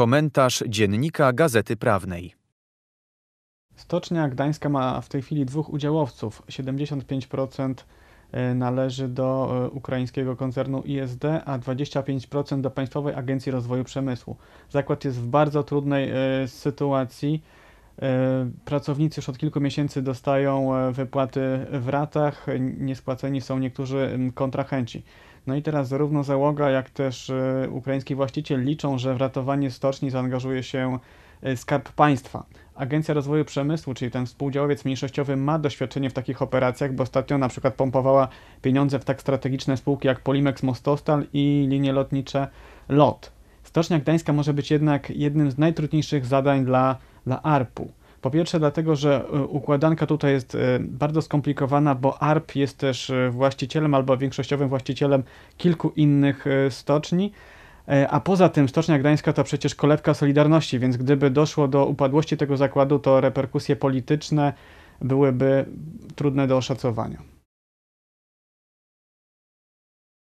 Komentarz dziennika Gazety Prawnej. Stocznia Gdańska ma w tej chwili dwóch udziałowców. 75% e, należy do e, ukraińskiego koncernu ISD, a 25% do Państwowej Agencji Rozwoju Przemysłu. Zakład jest w bardzo trudnej e, sytuacji E, pracownicy już od kilku miesięcy dostają e, wypłaty w ratach, niespłaceni są niektórzy kontrahenci. No i teraz zarówno załoga, jak też e, ukraiński właściciel liczą, że w ratowanie stoczni zaangażuje się Skarb Państwa. Agencja Rozwoju Przemysłu, czyli ten współdziałowiec mniejszościowy, ma doświadczenie w takich operacjach, bo ostatnio na przykład pompowała pieniądze w tak strategiczne spółki jak Polimex Mostostal i linie lotnicze LOT. Stocznia Gdańska może być jednak jednym z najtrudniejszych zadań dla dla ARP-u. Po pierwsze, dlatego, że e, układanka tutaj jest e, bardzo skomplikowana, bo ARP jest też e, właścicielem albo większościowym właścicielem kilku innych stoczni. A poza tym Stocznia Gdańska to przecież kolebka Solidarności, więc gdyby doszło do upadłości tego zakładu, to reperkusje polityczne byłyby trudne do oszacowania.